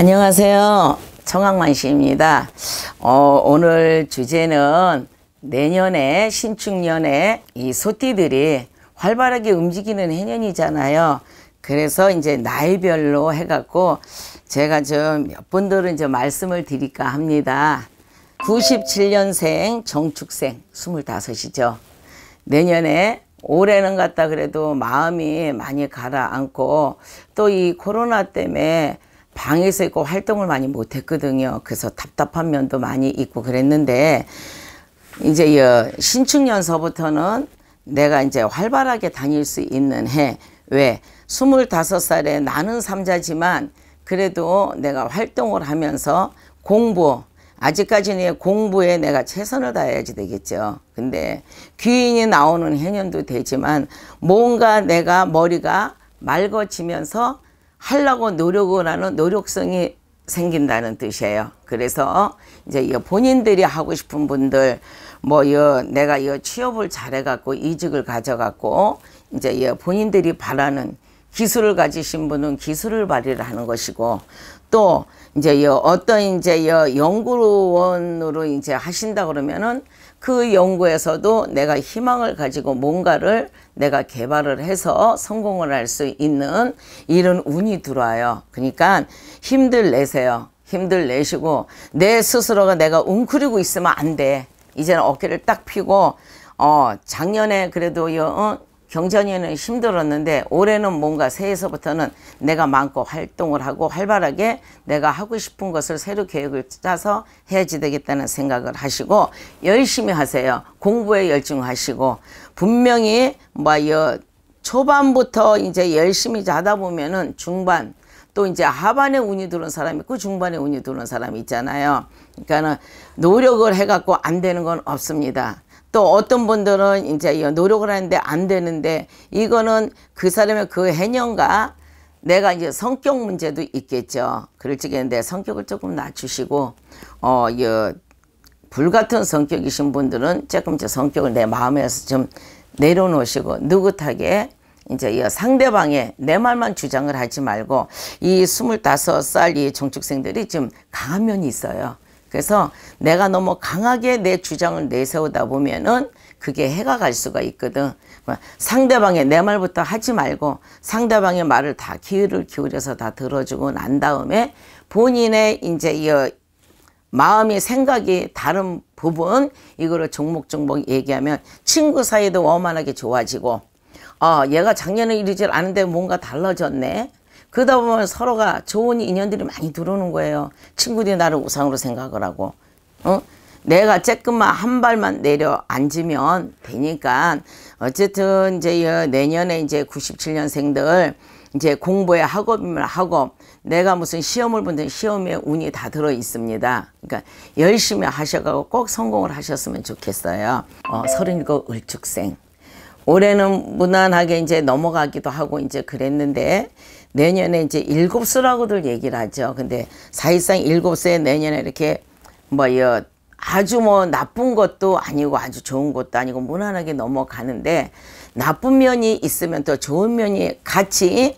안녕하세요. 정학만 씨입니다. 어, 오늘 주제는 내년에 신축년에 이 소띠들이 활발하게 움직이는 해년이잖아요. 그래서 이제 나이별로 해갖고 제가 좀몇 분들은 좀 말씀을 드릴까 합니다. 97년생 정축생 25이죠. 내년에 올해는 같다 그래도 마음이 많이 가라앉고 또 이 코로나 때문에 방에서 있고 활동을 많이 못했거든요. 그래서 답답한 면도 많이 있고 그랬는데 이제 신축년서부터는 내가 이제 활발하게 다닐 수 있는 해. 왜? 스물다섯 살에 나는 삼자지만 그래도 내가 활동을 하면서 공부, 아직까지는 공부에 내가 최선을 다해야지 되겠죠. 근데 귀인이 나오는 해년도 되지만 뭔가 내가 머리가 맑아지면서 하려고 노력을 하는 노력성이 생긴다는 뜻이에요. 그래서 이제 본인들이 하고 싶은 분들 뭐여 내가 이 취업을 잘해갖고 이직을 가져갖고 이제 여 본인들이 바라는 기술을 가지신 분은 기술을 발휘를 하는 것이고 또 이제 여 어떤 이제 여 연구원으로 이제 하신다 그러면은 그 연구에서도 내가 희망을 가지고 뭔가를 내가 개발을 해서 성공을 할 수 있는 이런 운이 들어와요. 그러니까 힘들 내세요. 힘들 내시고 내 스스로가 내가 웅크리고 있으면 안 돼. 이제는 어깨를 딱 펴고 어 작년에 그래도 여, 어, 경전에는 힘들었는데 올해는 뭔가 새해에서부터는 내가 많고 활동을 하고 활발하게 내가 하고 싶은 것을 새로 계획을 짜서 해야지 되겠다는 생각을 하시고 열심히 하세요. 공부에 열중하시고 분명히 뭐 초반부터 이제 열심히 자다 보면은 중반 또 이제 하반에 운이 들어온 사람이 있고 중반에 운이 들어온 사람이 있잖아요. 그러니까는 노력을 해갖고 안 되는 건 없습니다. 또 어떤 분들은 이제 노력을 하는데 안 되는데 이거는 그 사람의 그 해년과 내가 이제 성격 문제도 있겠죠. 그럴지겠는데 성격을 조금 낮추시고 어, 예, 불같은 성격이신 분들은 조금 이제 성격을 내 마음에서 좀 내려놓으시고 느긋하게 이제 이 상대방의 내 말만 주장을 하지 말고 이 스물다섯 살이 정축생들이 좀 강한 면이 있어요. 그래서 내가 너무 강하게 내 주장을 내세우다 보면은 그게 해가 갈 수가 있거든. 그러니까 상대방의 내 말부터 하지 말고 상대방의 말을 다 기울을 기울여서 다 들어주고 난 다음에 본인의 이제 이 마음이 생각이 다른 부분 이거를 종목종목 얘기하면 친구 사이도 원만하게 좋아지고 아 얘가 작년에 이러질 않은데 뭔가 달라졌네 그러다 보면 서로가 좋은 인연들이 많이 들어오는 거예요. 친구들이 나를 우상으로 생각을 하고. 어? 내가 조금만 한 발만 내려 앉으면 되니까 어쨌든 이제 내년에 이제 97년생들 이제 공부에 학업이면 학업 내가 무슨 시험을 본데 시험에 운이 다 들어 있습니다. 그러니까 열심히 하셔가고 꼭 성공을 하셨으면 좋겠어요. 어, 서른이7 을축생 올해는 무난하게 이제 넘어가기도 하고 이제 그랬는데 내년에 이제 일곱 수라고들 얘기를 하죠. 근데 사실상 일곱 수에 내년에 이렇게 뭐 여, 아주 뭐 나쁜 것도 아니고 아주 좋은 것도 아니고 무난하게 넘어가는데 나쁜 면이 있으면 또 좋은 면이 같이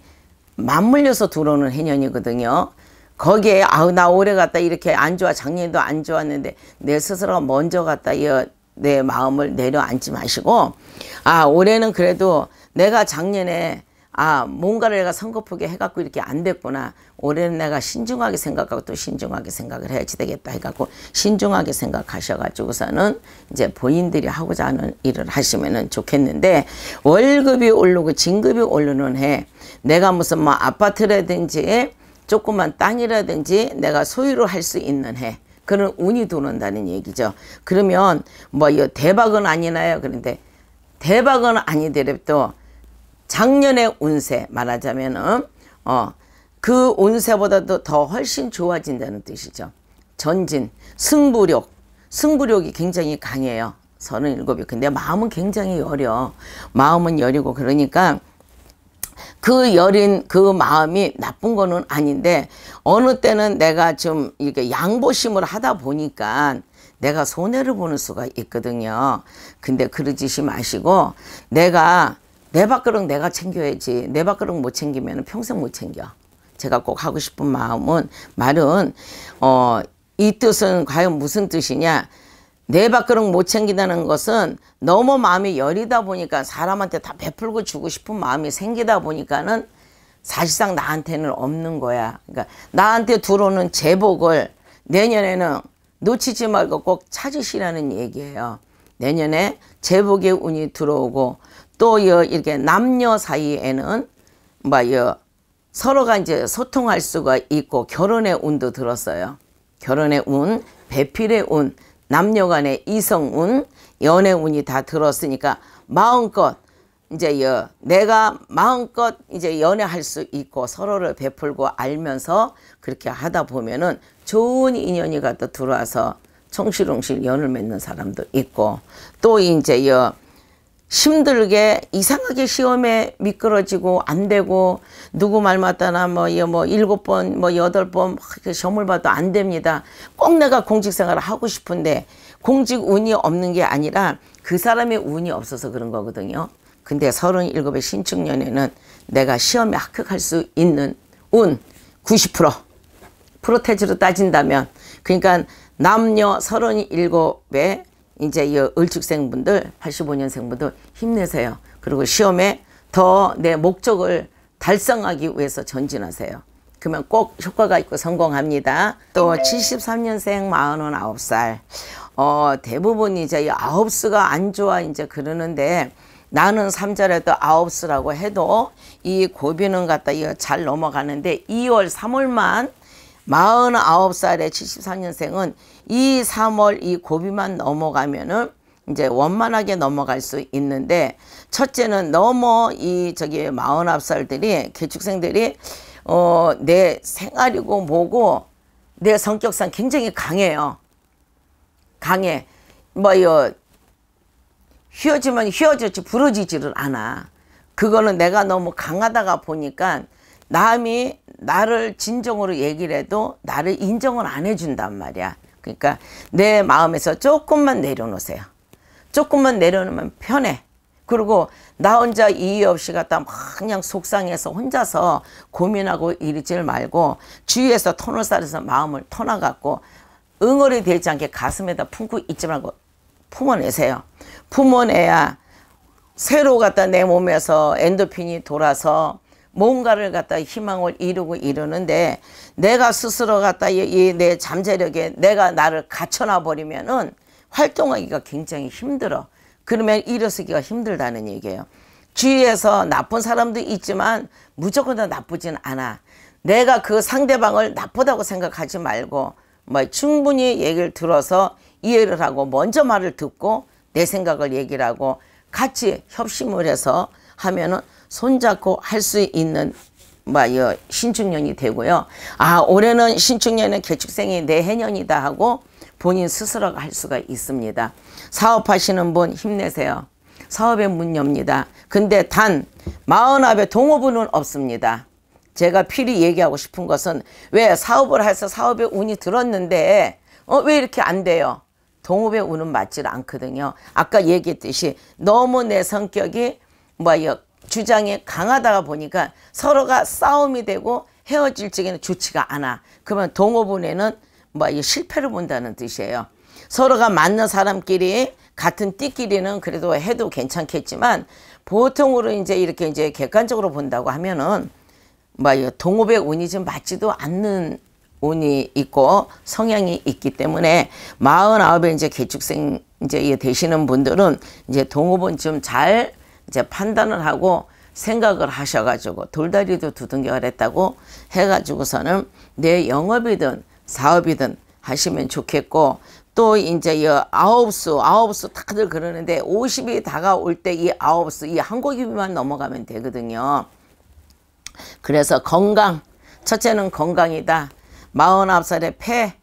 맞물려서 들어오는 해년이거든요. 거기에 아우 나 올해 갔다 이렇게 안 좋아 작년에도 안 좋았는데 내 스스로가 먼저 갔다 이어 내 마음을 내려앉지 마시고 아 올해는 그래도 내가 작년에 아 뭔가를 내가 성급하게 해갖고 이렇게 안 됐구나 올해는 내가 신중하게 생각하고 또 신중하게 생각을 해야지 되겠다 해갖고 신중하게 생각하셔가지고서는 이제 본인들이 하고자 하는 일을 하시면은 좋겠는데 월급이 오르고 진급이 오르는 해 내가 무슨 뭐 아파트라든지 조그만 땅이라든지 내가 소유를 할수 있는 해 그런 운이 도는다는 얘기죠 그러면 뭐이거 대박은 아니나요 그런데 대박은 아니더라도 작년의 운세 말하자면은 어, 그 운세보다도 더 훨씬 좋아진다는 뜻이죠. 전진, 승부력, 승부력이 굉장히 강해요. 37이. 근데 마음은 굉장히 여려. 마음은 여리고 그러니까 그 여린 그 마음이 나쁜 거는 아닌데 어느 때는 내가 좀 이렇게 양보심을 하다 보니까 내가 손해를 보는 수가 있거든요. 근데 그러지 마시고 내가 내 밥그릇 내가 챙겨야지 내 밥그릇 못 챙기면 평생 못 챙겨. 제가 꼭 하고 싶은 마음은 말은 어, 이 뜻은 과연 무슨 뜻이냐 내 밥그릇 못 챙긴다는 것은 너무 마음이 여리다 보니까 사람한테 다 베풀고 주고 싶은 마음이 생기다 보니까는 사실상 나한테는 없는 거야. 그러니까 나한테 들어오는 제복을 내년에는 놓치지 말고 꼭 찾으시라는 얘기예요. 내년에 제복의 운이 들어오고 또 여, 이렇게 남녀 사이에는 뭐 여 서로가 이제 소통할 수가 있고 결혼의 운도 들었어요. 결혼의 운, 배필의 운, 남녀 간의 이성 운, 연애 운이 다 들었으니까 마음껏 이제 여, 내가 마음껏 이제 연애할 수 있고 서로를 베풀고 알면서 그렇게 하다 보면은 좋은 인연이 가또 들어와서 청실홍실 연을 맺는 사람도 있고 또 이제 여 힘들게 이상하게 시험에 미끄러지고 안 되고 누구 말 맞다나 뭐뭐 뭐 일곱 번 뭐 여덟 번 시험을 봐도 안 됩니다. 꼭 내가 공직생활을 하고 싶은데 공직 운이 없는 게 아니라 그 사람의 운이 없어서 그런 거거든요. 근데 서른일곱의 신축년에는 내가 시험에 합격할 수 있는 운90% 프로테즈로 따진다면 그러니까 남녀 서른일곱의 이제 이 을축생분들 85년생분들 힘내세요. 그리고 시험에 더 내 목적을 달성하기 위해서 전진하세요. 그러면 꼭 효과가 있고 성공합니다. 또 73년생 49살 어, 대부분 이제 이 아홉수가 안 좋아 이제 그러는데 나는 3자라도 아홉수라고 해도 이 고비는 갖다 이거 잘 넘어가는데 2월 3월만 49살에 73년생은 이 3월 이 고비만 넘어가면은 이제 원만하게 넘어갈 수 있는데 첫째는 너무 이 저기 49살들이 개축생들이 어 내 생활이고 뭐고 내 성격상 굉장히 강해요. 강해. 뭐요 휘어지면 휘어졌지 부러지지를 않아. 그거는 내가 너무 강하다가 보니까 남이 나를 진정으로 얘기를 해도 나를 인정을 안 해준단 말이야. 그러니까 내 마음에서 조금만 내려놓으세요. 조금만 내려놓으면 편해. 그리고 나 혼자 이유 없이 갖다 막 그냥 속상해서 혼자서 고민하고 이러질 말고 주위에서 터널 살에서 마음을 터나갖고 응어리 되지 않게 가슴에다 품고 있지 말고 품어내세요. 품어내야 새로 갖다 내 몸에서 엔도핀이 돌아서 뭔가를 갖다 희망을 이루고 이루는데 내가 스스로 갖다 이 내 잠재력에 내가 나를 갖춰놔 버리면은 활동하기가 굉장히 힘들어. 그러면 일어서기가 힘들다는 얘기예요. 주위에서 나쁜 사람도 있지만 무조건 다 나쁘진 않아. 내가 그 상대방을 나쁘다고 생각하지 말고 뭐 충분히 얘기를 들어서 이해를 하고 먼저 말을 듣고 내 생각을 얘기를 하고 같이 협심을 해서 하면은 손잡고 할 수 있는 뭐요 신축년이 되고요. 아 올해는 신축년은 개축생이 내 해년이다 하고 본인 스스로가 할 수가 있습니다. 사업하시는 분 힘내세요. 사업의 문 엽니다. 근데 단 마흔합의 동업은 없습니다. 제가 필히 얘기하고 싶은 것은 왜 사업을 해서 사업의 운이 들었는데 어, 왜 이렇게 안 돼요? 동업의 운은 맞질 않거든요. 아까 얘기했듯이 너무 내 성격이 뭐야 주장이 강하다가 보니까 서로가 싸움이 되고 헤어질 적에는 좋지가 않아. 그러면 동호분에는 뭐 실패를 본다는 뜻이에요. 서로가 맞는 사람끼리 같은 띠끼리는 그래도 해도 괜찮겠지만 보통으로 이제 이렇게 이제 객관적으로 본다고 하면은 뭐 동업의 운이 좀 맞지도 않는 운이 있고 성향이 있기 때문에 마흔아홉에 이제 개축생 이제 되시는 분들은 이제 동업은 좀잘 이제 판단을 하고 생각을 하셔가지고 돌다리도 두둥겨 그랬다고 해가지고서는 내 영업이든 사업이든 하시면 좋겠고 또 이제 이 아홉 수 아홉 수 다들 그러는데 50이 다가올 때 이 아홉 수이 한곡이만 넘어가면 되거든요. 그래서 건강 첫째는 건강이다. 49살에 폐,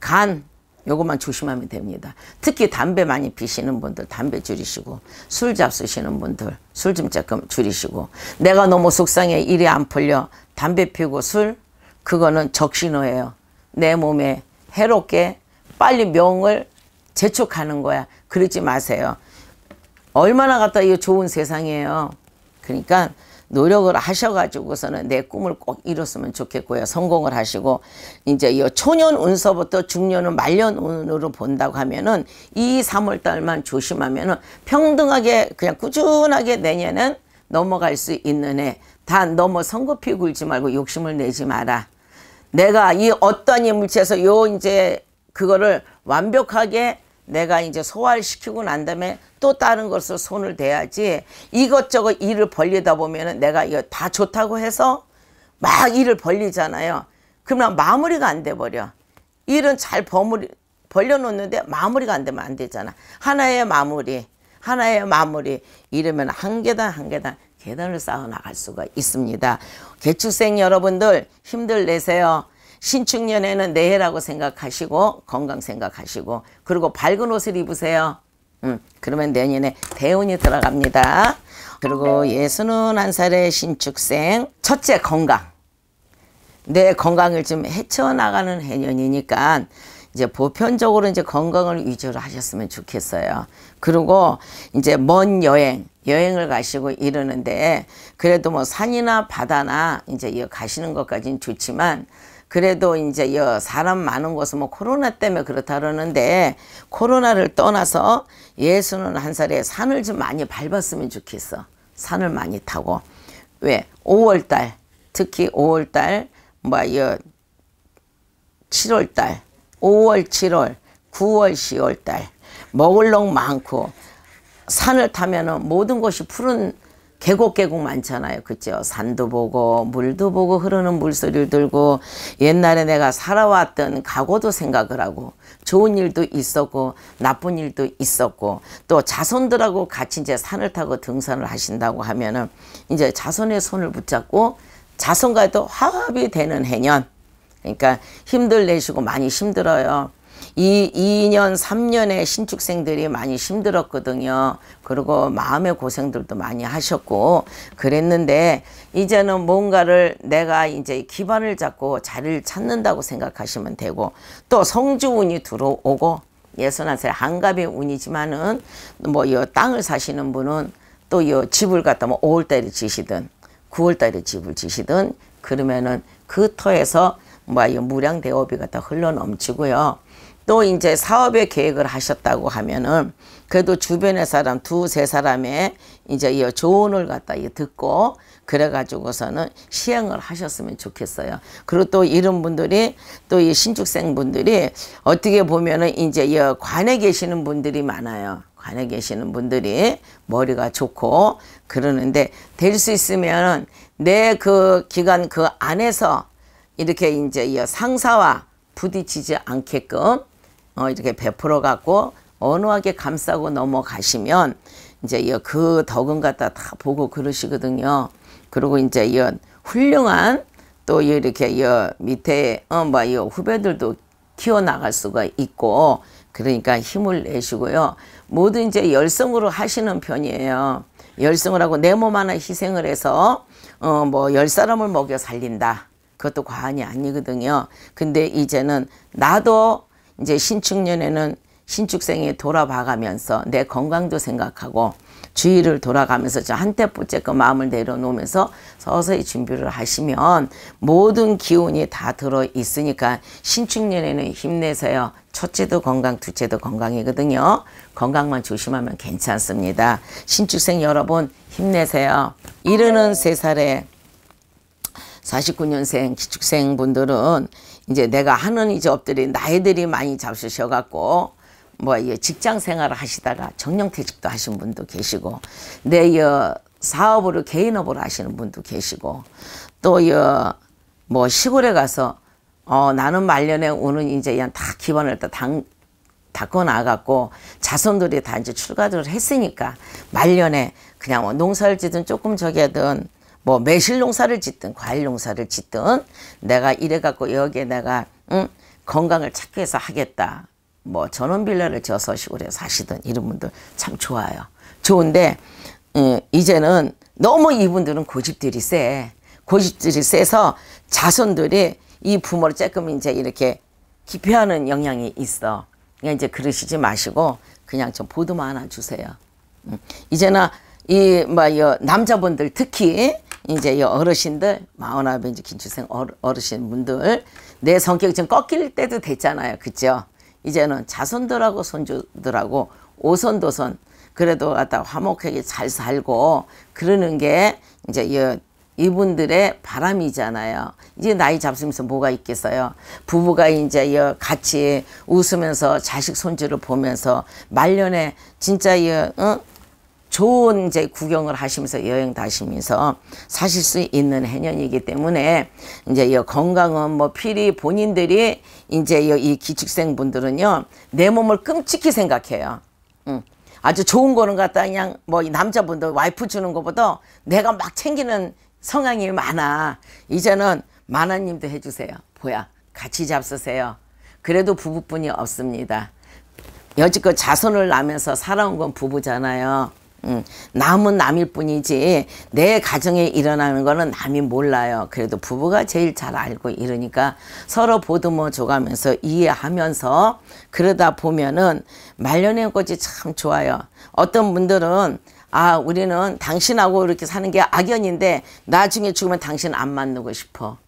간, 요것만 조심하면 됩니다. 특히 담배 많이 피시는 분들 담배 줄이시고 술 잡수시는 분들 술 좀 조금 줄이시고 내가 너무 속상해 일이 안 풀려 담배 피우고 술 그거는 적신호예요. 내 몸에 해롭게 빨리 명을 재촉하는 거야. 그러지 마세요. 얼마나 갖다 이 좋은 세상이에요. 그러니까 노력을 하셔가지고서는 내 꿈을 꼭 이뤘으면 좋겠고요. 성공을 하시고 이제 이 초년 운서부터 중년은 말년 운으로 본다고 하면은 이 3월 달만 조심하면은 평등하게 그냥 꾸준하게 내년엔 넘어갈 수 있는 해. 단 너무 성급히 굴지 말고 욕심을 내지 마라. 내가 이 어떠한 물체에서 요 이제 그거를 완벽하게 내가 이제 소화를 시키고 난 다음에 또 다른 것을 손을 대야지 이것저것 일을 벌리다 보면은 내가 이거 다 좋다고 해서 막 일을 벌리잖아요. 그러면 마무리가 안 돼 버려. 일은 잘 버무리 벌려놓는데 마무리가 안 되면 안 되잖아. 하나의 마무리, 하나의 마무리 이러면 한 계단 한 계단 계단을 쌓아 나갈 수가 있습니다. 개축생 여러분들 힘들 내세요. 신축년에는 내해라고 생각하시고 건강 생각하시고 그리고 밝은 옷을 입으세요. 음, 그러면 내년에 대운이 들어갑니다. 그리고 네. 예수는 한 살의 신축생 첫째 건강 내 건강을 좀 헤쳐나가는 해년이니까 이제 보편적으로 이제 건강을 위주로 하셨으면 좋겠어요. 그리고 이제 먼 여행 여행을 가시고 이러는데 그래도 뭐 산이나 바다나 이제 가시는 것까지는 좋지만 그래도 이제 여 사람 많은 곳은 뭐 코로나 때문에 그렇다 그러는데 코로나를 떠나서 예수는 한 살에 산을 좀 많이 밟았으면 좋겠어. 산을 많이 타고. 왜? 5월달 특히 5월달 뭐 여 7월달 5월 7월 9월 10월달 먹을놈 많고 산을 타면은 모든 것이 푸른 계곡계곡 많잖아요. 그죠? 산도 보고 물도 보고 흐르는 물소리를 들고 옛날에 내가 살아왔던 각오도 생각을 하고 좋은 일도 있었고 나쁜 일도 있었고 또 자손들하고 같이 이제 산을 타고 등산을 하신다고 하면은 이제 자손의 손을 붙잡고 자손과도 화합이 되는 해년 그러니까 힘들 내시고 많이 힘들어요. 이 2년, 3년에 신축생들이 많이 힘들었거든요. 그리고 마음의 고생들도 많이 하셨고 그랬는데 이제는 뭔가를 내가 이제 기반을 잡고 자리를 찾는다고 생각하시면 되고 또 성주운이 들어오고 예선한세 한갑의 운이지만은 뭐 이 땅을 사시는 분은 또 이 집을 갖다 뭐 5월달에 지시든 9월달에 집을 지시든 그러면은 그 터에서 뭐 이 무량 대업이 갖다 흘러 넘치고요. 또 이제 사업의 계획을 하셨다고 하면은 그래도 주변의 사람 두세 사람의 이제 이 조언을 갖다 듣고 그래가지고서는 시행을 하셨으면 좋겠어요. 그리고 또 이런 분들이 또 이 신축생 분들이 어떻게 보면은 이제 이 관에 계시는 분들이 많아요. 관에 계시는 분들이 머리가 좋고 그러는데 될 수 있으면 내 그 기간 그 안에서 이렇게 이제 이 상사와 부딪히지 않게끔 어, 이렇게 베풀어 갖고 어느하게 감싸고 넘어가시면 이제 이그 덕은 갖다 다 보고 그러시거든요. 그리고 이제 이 훌륭한 또 이렇게 이 밑에 어뭐이 후배들도 키워 나갈 수가 있고 그러니까 힘을 내시고요. 모두 이제 열성으로 하시는 편이에요. 열성을 하고 내 몸 하나 희생을 해서 어 뭐 열 사람을 먹여 살린다. 그것도 과언이 아니거든요. 근데 이제는 나도 이제 신축년에는 신축생이 돌아봐가면서 내 건강도 생각하고 주위를 돌아가면서 저 한때 뽀째껏 그 마음을 내려놓으면서 서서히 준비를 하시면 모든 기운이 다 들어있으니까 신축년에는 힘내세요. 첫째도 건강, 둘째도 건강이거든요. 건강만 조심하면 괜찮습니다. 신축생 여러분 힘내세요. 이르는 세살에 49년생 기축생 분들은 이제 내가 하는 이제 업들이 나이들이 많이 잡수셔갖고 뭐 직장 생활을 하시다가 정년퇴직도 하신 분도 계시고 내 사업으로 개인업으로 하시는 분도 계시고 또뭐 시골에 가서 어 나는 말년에 오는 이제 그냥 다 기반을 다 당, 닦고 나갔고 자손들이 다 이제 출가들을 했으니까 말년에 그냥 뭐 농사를 지든 조금 저기하든 뭐 매실 농사를 짓든 과일 농사를 짓든 내가 이래 갖고 여기에 내가 응? 건강을 찾기 위해서 하겠다. 뭐 전원 빌라를 지어서 시골에 사시든 이런 분들 참 좋아요. 좋은데 음, 이제는 너무 이분들은 고집들이 세. 고집들이 세서 자손들이 이 부모를 조금 이제 이렇게 기피하는 영향이 있어. 그냥니 그러니까 이제 그러시지 마시고 그냥 좀 보듬어 하나 주세요. 음, 이제는 이뭐 남자분들 특히 이제 이 어르신들 마흔아홉 이제 김출생 어르신 분들 내 성격이 좀 꺾일 때도 됐잖아요. 그죠? 이제는 자손들하고 손주들하고 오손도손 그래도 갖다 화목하게 잘 살고 그러는 게 이제 이 이분들의 바람이잖아요. 이제 나이 잡수면서 뭐가 있겠어요. 부부가 이제 이 같이 웃으면서 자식 손주를 보면서 말년에 진짜 이 어? 좋은 이제 구경을 하시면서 여행 다시면서 사실 수 있는 해년이기 때문에 이제 이 건강은 뭐 필히 본인들이 이제 이 기축생 분들은요 내 몸을 끔찍히 생각해요. 음. 아주 좋은 거는 갖다 그냥 뭐 남자분들 와이프 주는 것보다 내가 막 챙기는 성향이 많아. 이제는 만화님도 해주세요. 보야 같이 잡수세요. 그래도 부부뿐이 없습니다. 여지껏 자손을 낳으면서 살아온 건 부부잖아요. 음, 남은 남일 뿐이지 내 가정에 일어나는 거는 남이 몰라요. 그래도 부부가 제일 잘 알고 이러니까 서로 보듬어 줘가면서 이해하면서 그러다 보면은 말년의 꽃이 참 좋아요. 어떤 분들은 아 우리는 당신하고 이렇게 사는 게 악연인데 나중에 죽으면 당신 안 만나고 싶어.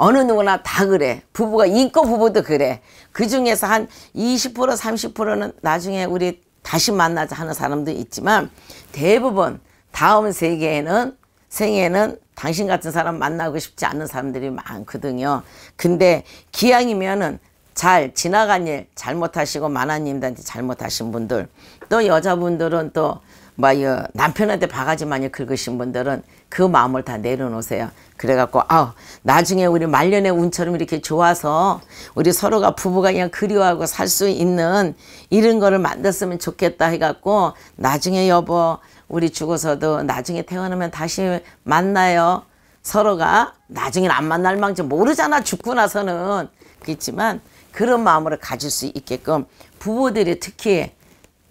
어느 누구나 다 그래. 부부가 인권 부부도 그래. 그 중에서 한 20% 30%는 나중에 우리 다시 만나자 하는 사람도 있지만 대부분 다음 세계에는 생애는 당신 같은 사람 만나고 싶지 않은 사람들이 많거든요. 근데 기왕이면은 잘 지나간 일 잘못하시고 만화님들한테 잘못하신 분들 또 여자분들은 또막 뭐 남편한테 바가지 많이 긁으신 분들은 그 마음을 다 내려놓으세요. 그래갖고 아 나중에 우리 말년의 운처럼 이렇게 좋아서 우리 서로가 부부가 그냥 그리워하고 살 수 있는 이런 거를 만들었으면 좋겠다 해갖고 나중에 여보 우리 죽어서도 나중에 태어나면 다시 만나요. 서로가 나중엔 안 만날 망정 모르잖아 죽고 나서는 그렇지만 그런 마음을 가질 수 있게끔 부부들이 특히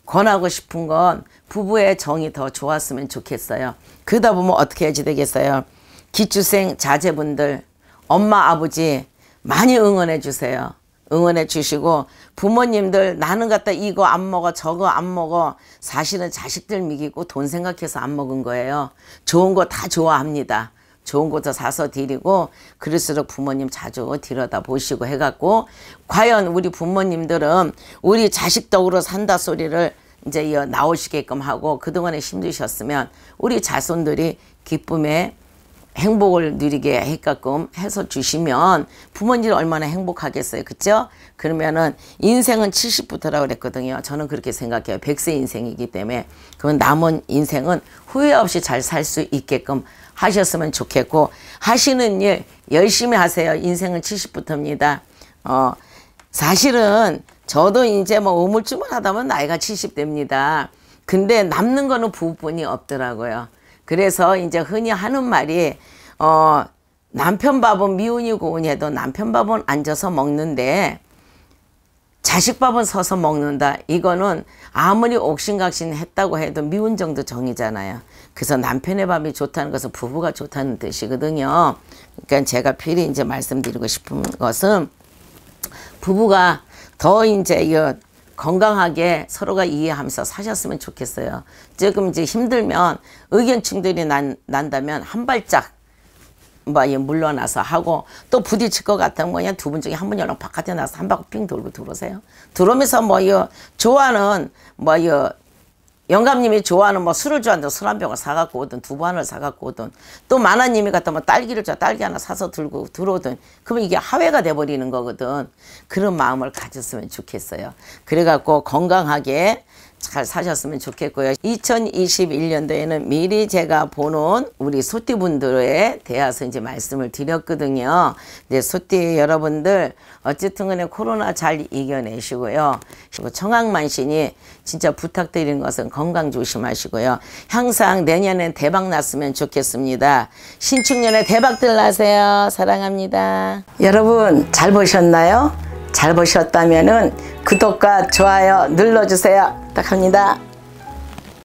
권하고 싶은 건 부부의 정이 더 좋았으면 좋겠어요. 그러다 보면 어떻게 해야지 되겠어요. 기출생 자제분들 엄마 아버지 많이 응원해 주세요. 응원해 주시고 부모님들 나는 갖다 이거 안 먹어 저거 안 먹어 사실은 자식들 미기고 돈 생각해서 안 먹은 거예요. 좋은 거 다 좋아합니다. 좋은 곳에 사서 드리고 그럴수록 부모님 자주 들여다보시고 해갖고 과연 우리 부모님들은 우리 자식 덕으로 산다 소리를 이제 이어 나오시게끔 하고 그동안에 힘드셨으면 우리 자손들이 기쁨에 행복을 누리게 해가끔 해서 주시면 부모님 얼마나 행복하겠어요. 그죠? 렇 그러면은 인생은 70부터라고 그랬거든요. 저는 그렇게 생각해요. 100세 인생이기 때문에. 그건 남은 인생은 후회 없이 잘 살 수 있게끔 하셨으면 좋겠고 하시는 일 열심히 하세요. 인생은 70부터입니다. 어 사실은 저도 이제 뭐 우물쭈물 하다면 보 나이가 7 0됩니다 근데 남는 거는 부분이 없더라고요. 그래서 이제 흔히 하는 말이 어 남편 밥은 미운이 고운이 해도 남편 밥은 앉아서 먹는데 자식밥은 서서 먹는다. 이거는 아무리 옥신각신 했다고 해도 미운 정도 정이잖아요. 그래서 남편의 밥이 좋다는 것은 부부가 좋다는 뜻이거든요. 그러니까 제가 필히 이제 말씀드리고 싶은 것은 부부가 더 이제 이 건강하게 서로가 이해하면서 사셨으면 좋겠어요. 조금 이제 힘들면 의견 충돌이 난, 난다면 한 발짝 뭐 예, 물러나서 하고 또 부딪힐 것 같으면 그냥 두분 중에 한 분이 얼 바깥에 나서 한 바퀴 빙 돌고 들어오세요. 들어오면서 뭐이 좋아하는 뭐이 영감님이 좋아하는 뭐 술을 좋아하는데 술한 병을 사갖고 오든 두부한을 사갖고 오든 또 만화님이 갖다 뭐 딸기를 좋아 딸기 하나 사서 들고 들어오든 그러면 이게 하회가 돼버리는 거거든 그런 마음을 가졌으면 좋겠어요 그래갖고 건강하게 잘 사셨으면 좋겠고요. 2021년도에는 미리 제가 보는 우리 소띠분들에 대해서 이제 말씀을 드렸거든요. 이제 소띠 여러분들 어쨌든 간에 코로나 잘 이겨내시고요. 그리고 청학만신이 진짜 부탁드리는 것은 건강 조심하시고요. 항상 내년엔 대박 났으면 좋겠습니다. 신축년에 대박들 나세요. 사랑합니다. 여러분 잘 보셨나요? 잘 보셨다면 구독과 좋아요 눌러주세요. 부탁합니다.